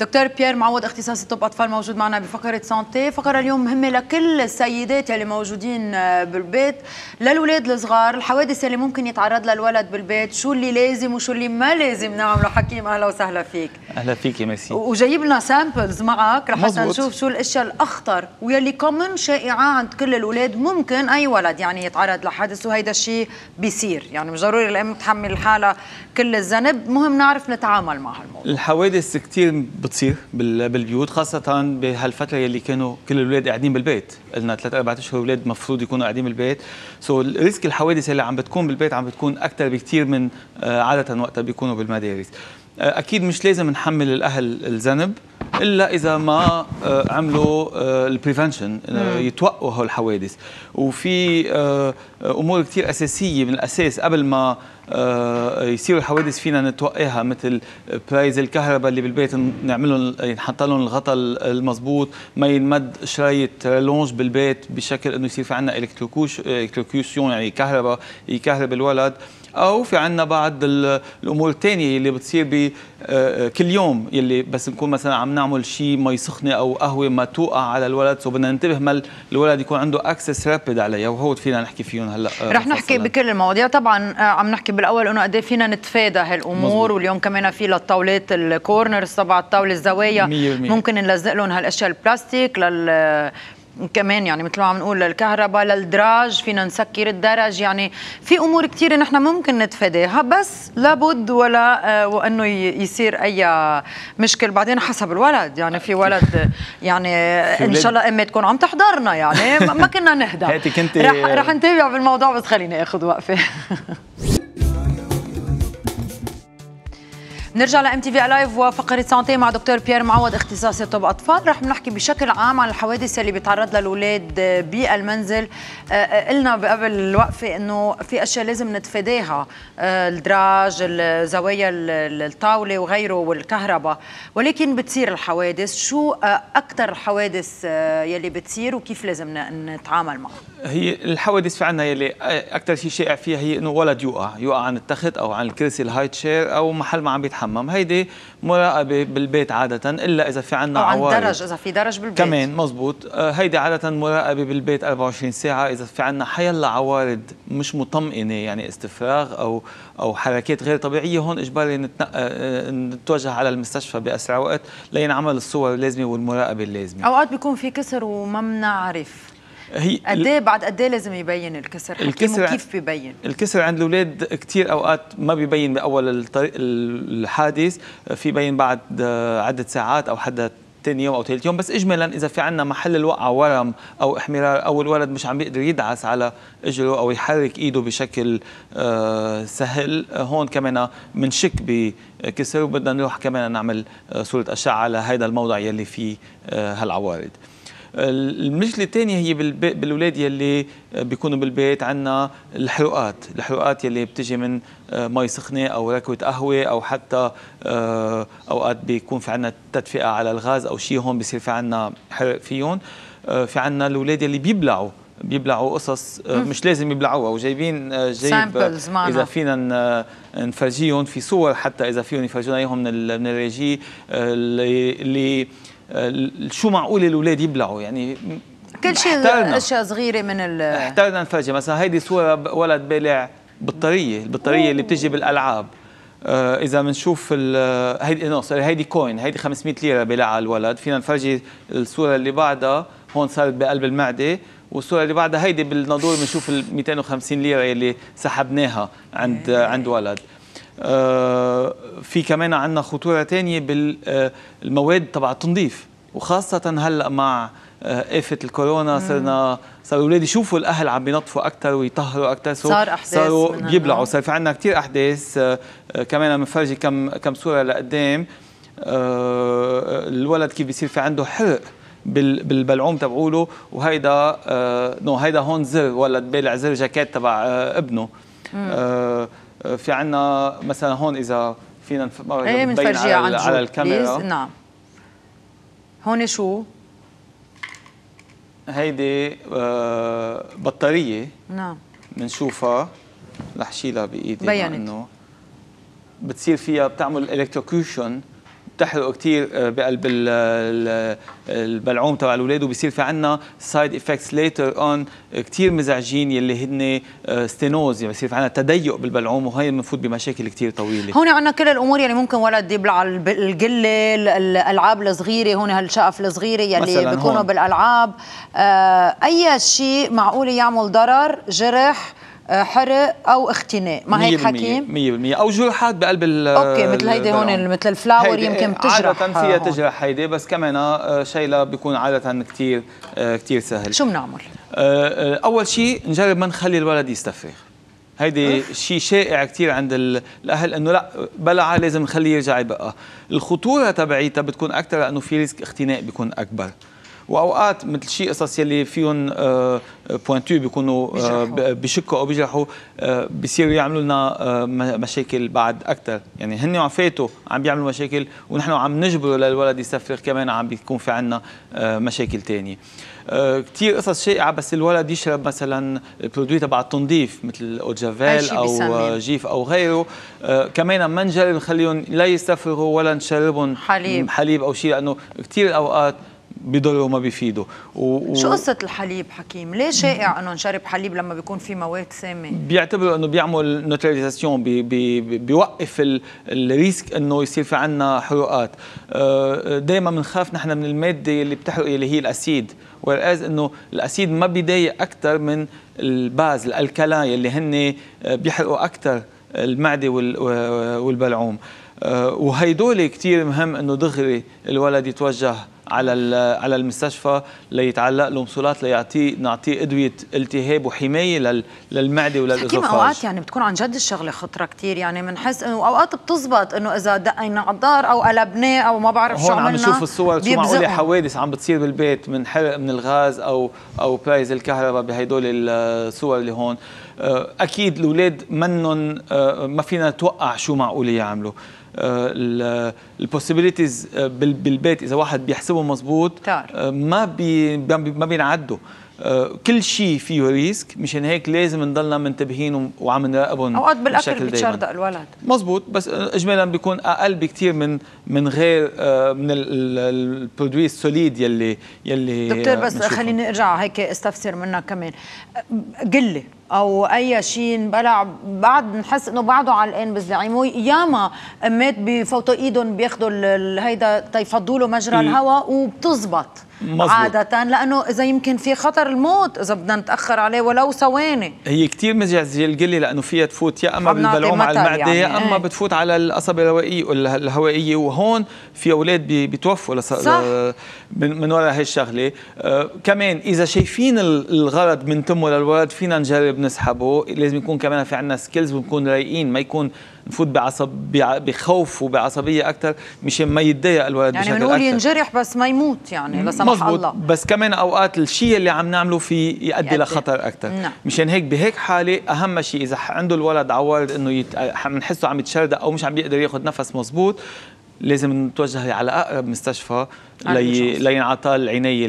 دكتور بيير معوض اختصاصي طب اطفال موجود معنا بفقره سانتي فقره اليوم مهمه لكل السيدات اللي موجودين آه، بالبيت للاولاد الصغار الحوادث اللي ممكن يتعرض لها الولد بالبيت شو اللي لازم وشو اللي ما لازم نعمله حكيم اهلا وسهلا فيك اهلا فيك يا ميسي وجايب لنا سامبلز معك لحتى نشوف شو الاشياء الاخطر ويلي كومن شائعه عند كل الاولاد ممكن اي ولد يعني يتعرض لحادث وهيدا الشيء بيصير يعني مش ضروري الام تحمل حالها كل الذنب مهم نعرف نتعامل مع هالموضوع الحوادث كثير بتصير بالبيوت خاصة بهالفترة يلي كانوا كل الأولاد قاعدين بالبيت قلنا ثلاث أربع أشهر الأولاد مفروض يكونوا قاعدين بالبيت سو so, الريسك الحوادث اللي عم بتكون بالبيت عم بتكون أكثر بكثير من آه، عادة وقتها بيكونوا بالمدارس آه، اكيد مش لازم نحمل الاهل الذنب الا اذا ما آه، عملوا آه، البريفنشن يتوقعوا هالحوادث وفي امور كثير اساسيه من الاساس قبل ما يصيروا الحوادث فينا نتوقعها مثل برايز الكهرباء اللي بالبيت نعمل لهم ينحط لهم الغطاء المضبوط ما ينمد شريط لونج بالبيت بشكل انه يصير في عندنا الكتروكوشن يعني كهرباء يكهرب الولد او في عندنا بعض الامور الثانيه اللي بتصير ب آه، آه، كل يوم يلي بس نكون مثلا عم نعمل شيء مي سخنه او قهوه ما توقع على الولد سو بدنا ننتبه ما الولد يكون عنده اكسس رابيد عليها وهو فينا نحكي فيهم هلا آه، رح نحكي بكل المواضيع طبعا عم نحكي بالاول انه قد إيه فينا نتفادى هالامور مزبوط. واليوم كمان في للطاولات الكورنرز تبع الطاوله الزوايا ممكن نلزق لهم هالاشياء البلاستيك لل كمان يعني مثل ما عم نقول للكهرباء للدراج فينا نسكر الدرج يعني في امور كثيره نحن ممكن نتفاداها بس لابد ولا آه، وانه يصير اي مشكل بعدين حسب الولد يعني في ولد يعني ان شاء الله امي تكون عم تحضرنا يعني ما كنا نهدى هاتي كنت رح, رح نتابع بالموضوع بس خليني اخذ وقفه نرجع لام تي في لايف وفقره سانتي مع دكتور بيير معوض اختصاصي طب اطفال رح نحكي بشكل عام عن الحوادث اللي بيتعرض لها الاولاد بالمنزل آه، قلنا قبل الوقفه انه في اشياء لازم نتفاداها آه، الدراج زوايا الطاوله وغيره والكهرباء ولكن بتصير الحوادث شو آه، اكثر الحوادث يلي بتصير وكيف لازم نتعامل معها هي الحوادث في عنا يلي اكثر شيء شائع فيها هي انه ولد يوقع يوقع عن التخت او عن الكرسي الهايت شير او محل ما عم يتحمم هيدي مراقبه بالبيت عاده الا اذا في عنا عوارض عن درج اذا في درج بالبيت كمان مزبوط آه، هيدي عاده مراقبه بالبيت 24 ساعه اذا في عنا حيلا عوارض مش مطمئنه يعني استفراغ او او حركات غير طبيعيه هون اجباري آه، آه، نتوجه على المستشفى باسرع وقت لينعمل الصور اللازمه والمراقبه اللازمه اوقات بيكون في كسر وما بنعرف هي قد ايه بعد قد ايه لازم يبين الكسر الكسر كيف بيبين الكسر عند الاولاد كثير اوقات ما بيبين باول الحادث في بين بعد آه، عده ساعات او حدا ثاني يوم او ثالث يوم بس اجمالا اذا في عندنا محل الوقعه ورم او احمرار او الولد مش عم بيقدر يدعس على اجره او يحرك ايده بشكل آه، سهل آه، هون كمان بنشك بكسر وبدنا نروح كمان نعمل صوره اشعه على هذا الموضع يلي فيه هالعوارض المشكله الثانيه هي بالاولاد يلي بيكونوا بالبيت عندنا الحروقات الحروقات يلي بتجي من آه، مي سخنه او ركوه قهوه او حتى آه، اوقات بيكون في عندنا تدفئه على الغاز او شيء هون بصير في عندنا حرق فيهم آه، في عندنا الاولاد يلي بيبلعوا بيبلعوا قصص مش لازم يبلعوها وجايبين جايب اذا فينا نفرجيهم في صور حتى اذا فيهم يفرجونا اياهم من الريجي اللي آه، شو معقول الاولاد يبلعوا يعني كل شيء اشياء صغيره من ال احتاجنا نفاجئ مثلا هيدي صوره ولد بالع بطاريه البطاريه اللي بتجي بالالعاب آه، اذا بنشوف هيدي نو هيدي كوين هيدي 500 ليره بلعها الولد فينا نفرجي الصوره اللي بعدها هون صارت بقلب المعده والصوره اللي بعدها هيدي بالنادور بنشوف ال 250 ليره اللي سحبناها عند إيه. عند ولد آه، في كمان عندنا خطوره تانية بالمواد آه، تبع التنظيف وخاصه هلا مع آه، آفة الكورونا صرنا صاروا الاولاد يشوفوا الاهل عم بينظفوا اكثر ويطهروا اكثر صار احداث صاروا بيبلعوا صار في عندنا كثير احداث كمان بنفرجي كم كم صوره لقدام الولد كيف بيصير في عنده حرق بالبلعوم تبعوله وهيدا نو هيدا هون زر ولد بالع زر جاكيت تبع ابنه في عنا مثلا هون اذا فينا ايه على, على الكاميرا بيز. نعم هون شو هيدي آه بطاريه نعم بنشوفها رح شيلها بايدي بينت بتصير فيها بتعمل الكتروكيوشن بتحرقه كثير آه، بقلب البلعوم تبع الاولاد وبصير في عندنا سايد افكتس ليتر اون كثير مزعجين يلي هن ستينوز آه، يعني بصير في عندنا تضيق بالبلعوم وهي بنفوت بمشاكل كثير طويله هون عندنا كل الامور يعني ممكن ولد يبلع القله الالعاب الصغيره هون هالشقف الصغيره يلي بيكونوا بالالعاب آه، اي شيء معقول يعمل ضرر جرح آه، حرق او اختناق ما هيك حكيم 100% او جروحات بقلب ال اوكي مثل هيدي هون مثل الفلاور يمكن إيه، بتجرح عادة فيها آه، تجرح هيدي بس كمان آه، شيء بيكون عادة كثير كثير سهل شو بنعمل؟ اول شيء نجرب ما نخلي الولد يستفرغ هيدي شيء شائع كثير عند الاهل انه لا بلع لازم نخليه يرجع يبقى الخطوره تبعيتها بتكون اكثر لانه في ريسك اختناق بيكون اكبر واوقات مثل شيء قصص يلي فيهم بوينتو آه، آه، بيكونوا آه، بشكوا او بيجرحوا بصيروا يعملوا لنا مشاكل بعد اكثر يعني هن عم فاتوا عم بيعملوا مشاكل ونحن عم نجبره للولد يسفر كمان عم بيكون في عندنا مشاكل ثانيه كثير قصص شائعه بس الولد يشرب مثلا البرودوي تبع التنظيف مثل اوجافيل او جيف او غيره كمان ما نجرب نخليهم لا يستفرغوا ولا نشربهم حليب حليب او شيء لانه كثير اوقات بيضر وما بيفيده و... شو قصه الحليب حكيم ليه شائع انه نشرب حليب لما بيكون في مواد سامه بيعتبروا انه بيعمل نوتراليزاسيون بي... بي... بيوقف ال... الريسك انه يصير في عندنا حروقات آه، آه، دائما بنخاف نحن من الماده اللي بتحرق اللي هي الاسيد والاز انه الاسيد ما بيضايق اكثر من الباز الالكلاي اللي هن آه، بيحرقوا اكثر المعده وال... والبلعوم وهيدول كثير مهم انه دغري الولد يتوجه على على المستشفى ليتعلق له مصولات ليعطيه نعطيه ادويه التهاب وحمايه للمعده وللازوفاج حكيم اوقات يعني بتكون عن جد الشغله خطره كثير يعني بنحس انه اوقات بتزبط انه اذا دقينا على الدار او قلبناه او ما بعرف شو عملنا عم نشوف الصور شو معقوله حوادث عم بتصير بالبيت من حرق من الغاز او او بايز الكهرباء بهدول الصور اللي هون آه، اكيد الاولاد منن آه، ما فينا نتوقع شو معقول يعملوا آه، البوسيبيليتيز بالبيت اذا واحد بيحسبهم مزبوط ما بي ما بينعدوا كل شيء فيه ريسك مشان هيك لازم نضلنا منتبهين وعم نراقبهم اوقات بالاكل بتشردق الولد مزبوط بس اجمالا بيكون اقل بكثير من من غير من البرودوي السوليد يلي يلي دكتور بس خليني ارجع هيك استفسر منك كمان قل لي او اي شيء بلع بعد نحس انه بعده علقان بالزعيم ياما امات بفوت ايدهم بياخذوا هيدا تيفضوا له مجرى الهواء وبتزبط مزبوط. عادة لأنه إذا يمكن في خطر الموت إذا بدنا نتأخر عليه ولو ثواني هي كثير مزعجة القلة لأنه فيها تفوت يا أما بالبلعوم على المعدة يعني. يا أما ايه. بتفوت على القصبة الهوائية الهوائية وهون في أولاد بيتوفوا لص... صح. من, من وراء هالشغلة آه كمان إذا شايفين الغرض من تمه للولد فينا نجرب نسحبه لازم يكون كمان في عندنا سكيلز ونكون رايقين ما يكون نفوت بعصب بخوف وبعصبيه اكثر مشان ما يتضايق الولد يعني بنقول ينجرح بس ما يموت يعني لا سمح الله بس كمان اوقات الشيء اللي عم نعمله فيه يؤدي, يؤدي. لخطر اكثر نعم. مشان هيك بهيك حاله اهم شيء اذا عنده الولد عوارض انه بنحسه يت... عم يتشردق او مش عم بيقدر ياخذ نفس مزبوط لازم نتوجه على اقرب مستشفى لي لينعطى العنايه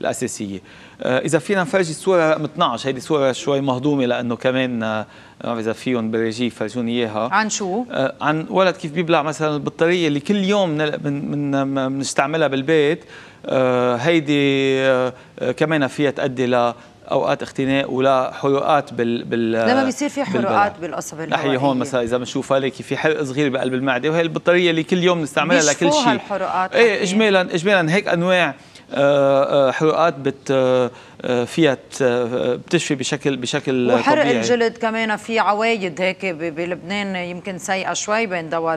الاساسيه آه، اذا فينا نفرجي الصوره رقم 12 هيدي صوره شوي مهضومه لانه كمان ما آه، اذا فيهم بالريجي يفرجوني اياها عن شو آه، عن ولد كيف بيبلع مثلا البطاريه اللي كل يوم بنستعملها من من بالبيت هيدي كمان فيها تؤدي اوقات اختناق ولا حروقات بال بال لما بيصير في حروقات بالقصب الهوائية نحن هون إيه. مثلا اذا بنشوف ليك في حرق صغير بقلب المعده وهي البطاريه اللي كل يوم بنستعملها لكل شيء الحروقات ايه اجمالا اجمالا هيك انواع آه، آه، حروقات بت فيها آه، بتشفي بشكل بشكل وحرق طبيعي. الجلد كمان في عوايد هيك بلبنان يمكن سيئه شوي بين دواء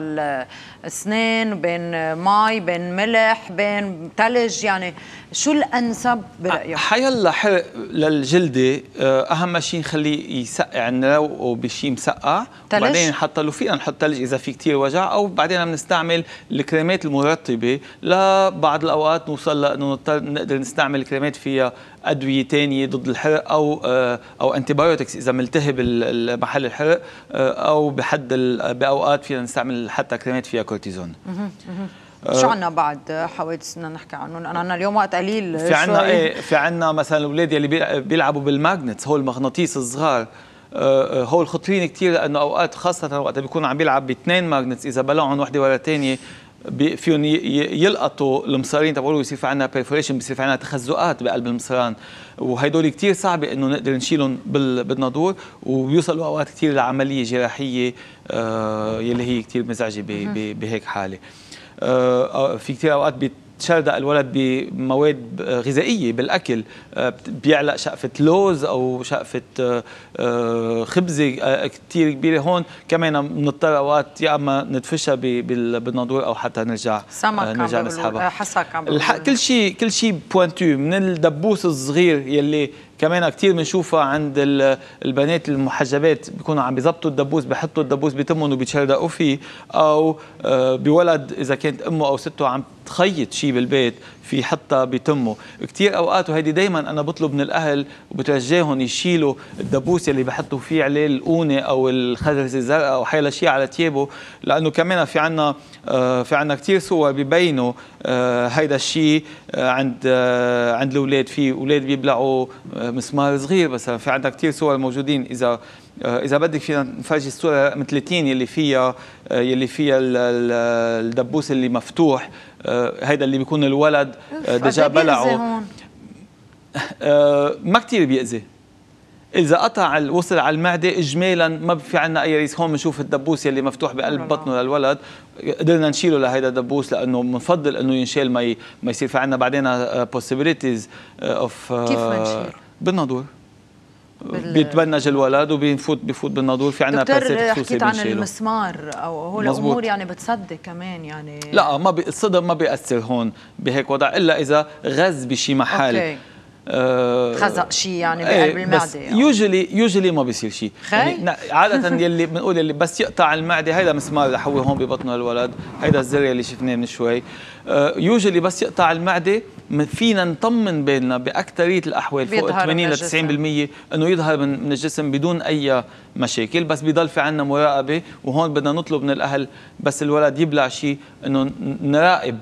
الاسنان بين مي بين ملح بين ثلج يعني شو الانسب برايك؟ آه، حيلا حرق للجلده آه، اهم شيء نخليه يسقع نروقه بشيء مسقع تلج؟ وبعدين حتى له فينا نحط ثلج اذا في كثير وجع او بعدين بنستعمل الكريمات المرطبه لبعض الاوقات نوصل لانه نقدر نستعمل كريمات فيها ادويه تانية ضد الحرق او آه، او انتبايوتكس اذا ملتهب محل الحرق آه، او بحد باوقات فينا نستعمل حتى كريمات فيها كورتيزون شو عنا بعد حوادث بدنا نحكي عنهم انا عنا اليوم وقت قليل في عنا ايه في عنا مثلا الاولاد يلي بيلعبوا بالماجنتس هو المغناطيس الصغار آه، آه، هو الخطرين كثير لانه اوقات خاصه وقت بيكون عم بيلعب باثنين ماجنتس اذا بلعهم وحده ورا الثانيه فيهم يلقطوا المصارين تبعوا ويصير في عندنا بيرفوريشن بصير في عندنا تخزقات بقلب المصران وهدول كثير صعب انه نقدر نشيلهم بالنادور وبيوصلوا اوقات كثير لعمليه جراحيه آه، يلي هي كثير مزعجه بهيك حاله في كثير اوقات بتشردق الولد بمواد غذائيه بالاكل آه، بيعلق شقفه لوز او شقفه آه، آه، خبزه كثير كبيره هون كمان بنضطر اوقات يا اما ندفشها بالنادور او حتى نرجع سمك نرجع نسحبها حسك كل شيء كل شيء بوينتو من الدبوس الصغير يلي كمان كثير بنشوفها عند البنات المحجبات بيكونوا عم بيظبطوا الدبوس بحطوا الدبوس بتمهم وبيتشردقوا فيه او آه، بولد اذا كانت امه او سته عم تخيط شيء بالبيت في حتى بتمه كثير اوقات وهيدي دائما انا بطلب من الاهل وبتوجههم يشيلوا الدبوس اللي بحطوا فيه عليه القونه او الخرزه الزرقاء او حيلا شيء على تيابه لانه كمان في عنا آه، في عنا كثير صور ببينوا آه، هيدا الشيء آه، عند عند الاولاد في اولاد بيبلعوا مسمار صغير مثلا في عندنا كثير صور موجودين اذا اذا بدك فينا نفرجي الصوره رقم 30 يلي فيها يلي فيها الدبوس اللي مفتوح آه، هيدا اللي بيكون الولد آه، ديجا بلعه آه، ما كثير بيأذي إذا قطع وصل على المعدة إجمالا ما في عنا أي ريس هون بنشوف الدبوس يلي مفتوح بقلب بطنه للولد قدرنا نشيله لهيدا الدبوس لأنه بنفضل إنه ينشال ما ما يصير في عنا بعدين possibilities of كيف ما نشيل؟ بالنادور بيتبنج الولد وبيفوت بفوت بالنادور في عندنا باسات خصوصي عن المسمار او هو الامور يعني بتصدق كمان يعني لا ما بي... الصدم ما بيأثر هون بهيك وضع الا اذا غز بشي محل أوكي. آه، خزق شيء يعني بقلب المعده يوجلي يوجلي ما بيصير شيء يعني عاده يلي بنقول يلي بس يقطع المعده هيدا مسمار رح هو هون ببطن الولد هيدا الزر يلي شفناه من شوي يوجلي آه، بس يقطع المعده فينا نطمن بالنا باكثريه الاحوال فوق 80 ل 90% انه يظهر من, الجسم بدون اي مشاكل بس بضل في عندنا مراقبه وهون بدنا نطلب من الاهل بس الولد يبلع شيء انه نراقب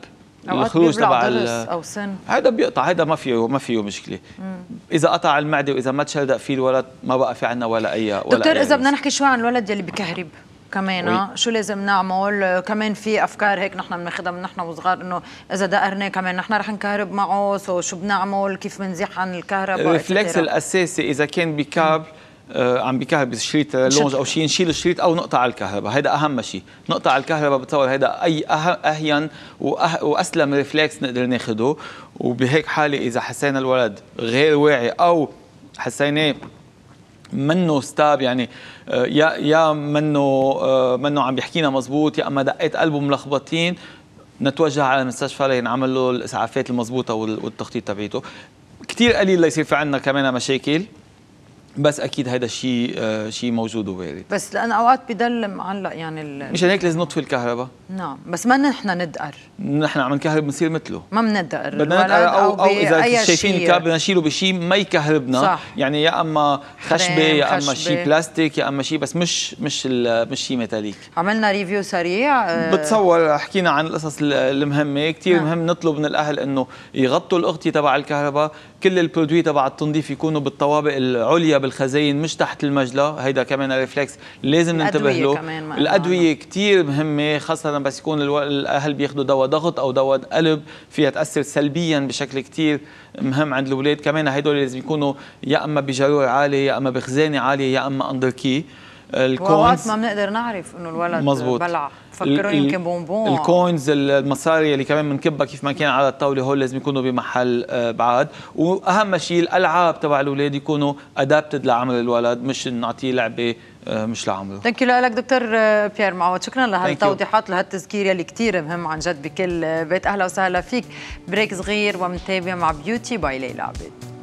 الخروج تبع او سن هذا بيقطع هذا ما فيه ما فيه مشكله مم. اذا قطع المعده واذا ما تشردق فيه الولد ما بقى في عندنا ولا اي ولا دكتور اذا بدنا نحكي شوي عن الولد يلي بكهرب كمان آه، شو لازم نعمل آه، كمان في افكار هيك نحن بناخذها من نحن وصغار انه اذا دقرناه كمان نحن رح نكهرب معه سو شو بنعمل كيف بنزيح عن الكهرباء الريفلكس آه، الاساسي اذا كان بكاب آه عم بكهرب الشريط لونج او شيء نشيل الشريط او نقطع الكهرباء هذا اهم شيء نقطع الكهرباء بتصور هذا اي اهين وأه واسلم ريفلكس نقدر ناخده وبهيك حاله اذا حسينا الولد غير واعي او حسيناه منه ستاب يعني آه، يا يا منه آه، منه عم بيحكينا مزبوط يا اما دقات قلبه ملخبطين نتوجه على المستشفى لينعمل له الاسعافات المضبوطه والتخطيط تبعيته كثير قليل ليصير في عندنا كمان مشاكل بس اكيد هذا الشيء شيء آه، موجود وارد بس لانه اوقات بضل معلق يعني ال... مشان هيك لازم نطفي الكهرباء نعم بس ما نحن ندقر نحن عم نكهرب بنصير مثله ما بندقر بدنا ندقر او او, أو اذا شايفين الكهرباء بدنا نشيله بشيء ما يكهربنا صح. يعني يا اما خشبه يا اما شيء بلاستيك يا اما شيء بس مش مش مش شيء ميتاليك عملنا ريفيو سريع آه. بتصور حكينا عن القصص المهمه كثير نعم. مهم نطلب من الاهل انه يغطوا الاغطيه تبع الكهرباء كل البرودوي تبع التنظيف يكونوا بالطوابق العليا بالخزاين مش تحت المجلة هيدا كمان ريفلكس لازم ننتبه له كمان الأدوية كتير مهمة خاصة بس يكون الأهل بياخدوا دواء ضغط أو دواء قلب فيها تأثر سلبيا بشكل كتير مهم عند الأولاد كمان هدول لازم يكونوا يا إما بجرور عالي يا إما بخزانة عالية يا إما أندر كي الكوينز ما بنقدر نعرف انه الولد مزبوط. بلع فكروا يمكن بونبون الكوينز المصاري اللي كمان بنكبها كيف ما كان على الطاوله هول لازم يكونوا بمحل آه، بعاد واهم شيء الالعاب تبع الاولاد يكونوا ادابتد لعمل الولد مش نعطيه لعبه آه، مش لعمره ثانك يو لك دكتور بيير آه، معوض شكرا لهالتوضيحات لهالتذكير يلي كثير مهم عن جد بكل بيت اهلا وسهلا فيك بريك صغير ومنتابع مع بيوتي باي ليلى عبيد